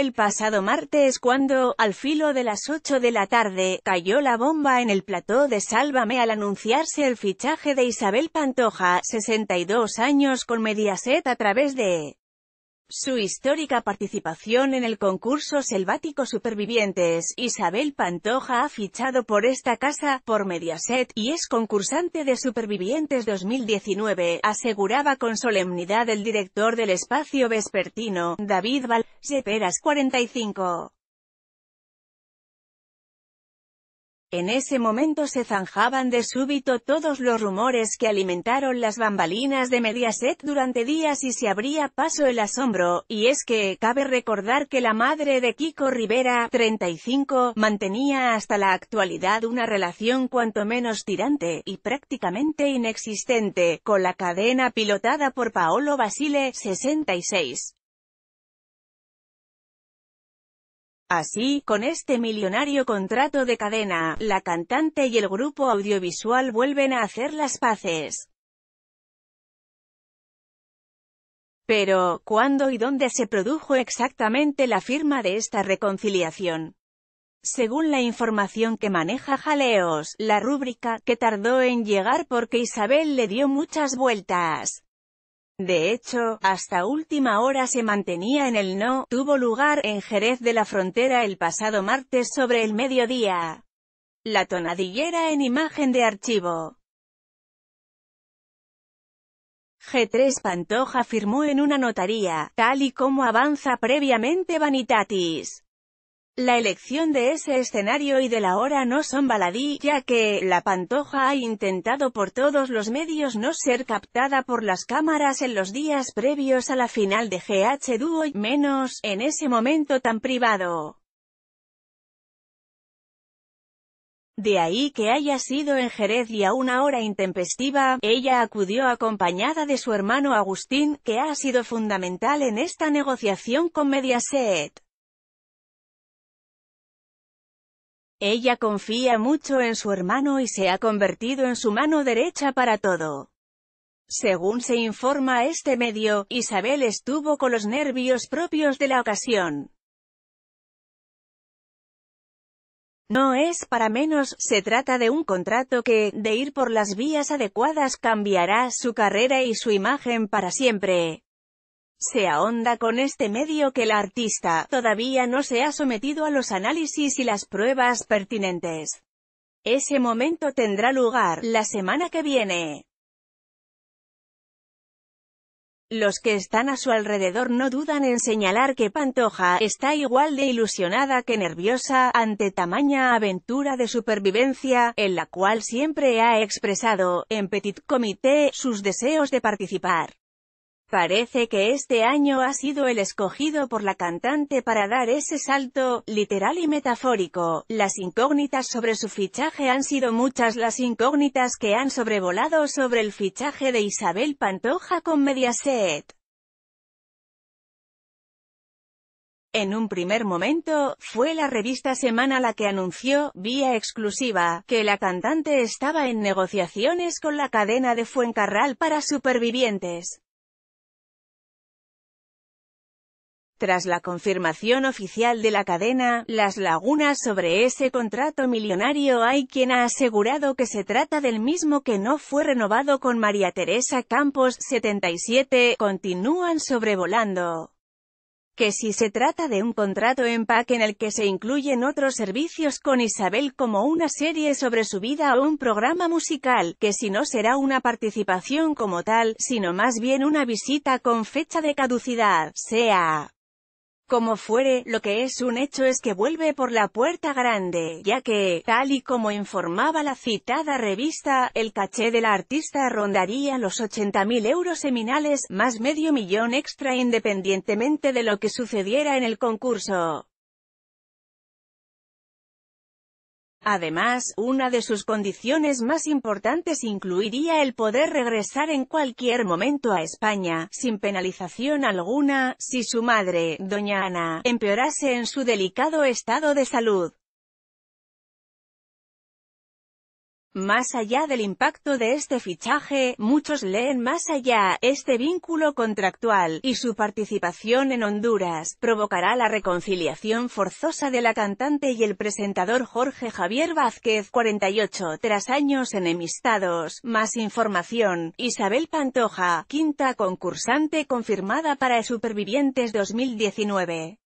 el pasado martes cuando, al filo de las 8 de la tarde, cayó la bomba en el plató de Sálvame al anunciarse el fichaje de Isabel Pantoja, 62 años con Mediaset a través de su histórica participación en el concurso Selvático Supervivientes, Isabel Pantoja ha fichado por esta casa, por Mediaset, y es concursante de Supervivientes 2019, aseguraba con solemnidad el director del espacio vespertino, David Val, Seperas 45. En ese momento se zanjaban de súbito todos los rumores que alimentaron las bambalinas de Mediaset durante días y se abría paso el asombro, y es que, cabe recordar que la madre de Kiko Rivera, 35, mantenía hasta la actualidad una relación cuanto menos tirante, y prácticamente inexistente, con la cadena pilotada por Paolo Basile, 66. Así, con este millonario contrato de cadena, la cantante y el grupo audiovisual vuelven a hacer las paces. Pero, ¿cuándo y dónde se produjo exactamente la firma de esta reconciliación? Según la información que maneja Jaleos, la rúbrica, que tardó en llegar porque Isabel le dio muchas vueltas. De hecho, hasta última hora se mantenía en el no, tuvo lugar en Jerez de la Frontera el pasado martes sobre el mediodía. La tonadillera en imagen de archivo. G3 Pantoja firmó en una notaría, tal y como avanza previamente Vanitatis. La elección de ese escenario y de la hora no son baladí, ya que, la Pantoja ha intentado por todos los medios no ser captada por las cámaras en los días previos a la final de GH Duo, menos, en ese momento tan privado. De ahí que haya sido en Jerez y a una hora intempestiva, ella acudió acompañada de su hermano Agustín, que ha sido fundamental en esta negociación con Mediaset. Ella confía mucho en su hermano y se ha convertido en su mano derecha para todo. Según se informa este medio, Isabel estuvo con los nervios propios de la ocasión. No es para menos, se trata de un contrato que, de ir por las vías adecuadas, cambiará su carrera y su imagen para siempre. Se ahonda con este medio que el artista todavía no se ha sometido a los análisis y las pruebas pertinentes. Ese momento tendrá lugar la semana que viene. Los que están a su alrededor no dudan en señalar que Pantoja está igual de ilusionada que nerviosa ante tamaña aventura de supervivencia, en la cual siempre ha expresado, en petit comité, sus deseos de participar. Parece que este año ha sido el escogido por la cantante para dar ese salto, literal y metafórico. Las incógnitas sobre su fichaje han sido muchas las incógnitas que han sobrevolado sobre el fichaje de Isabel Pantoja con Mediaset. En un primer momento, fue la revista Semana la que anunció, vía exclusiva, que la cantante estaba en negociaciones con la cadena de Fuencarral para supervivientes. Tras la confirmación oficial de la cadena, Las Lagunas sobre ese contrato millonario hay quien ha asegurado que se trata del mismo que no fue renovado con María Teresa Campos, 77, continúan sobrevolando que si se trata de un contrato en PAC en el que se incluyen otros servicios con Isabel como una serie sobre su vida o un programa musical, que si no será una participación como tal, sino más bien una visita con fecha de caducidad, sea como fuere, lo que es un hecho es que vuelve por la puerta grande, ya que, tal y como informaba la citada revista, el caché de la artista rondaría los 80.000 euros seminales, más medio millón extra independientemente de lo que sucediera en el concurso. Además, una de sus condiciones más importantes incluiría el poder regresar en cualquier momento a España, sin penalización alguna, si su madre, doña Ana, empeorase en su delicado estado de salud. Más allá del impacto de este fichaje, muchos leen más allá, este vínculo contractual, y su participación en Honduras, provocará la reconciliación forzosa de la cantante y el presentador Jorge Javier Vázquez, 48, tras años enemistados. Más información, Isabel Pantoja, quinta concursante confirmada para Supervivientes 2019.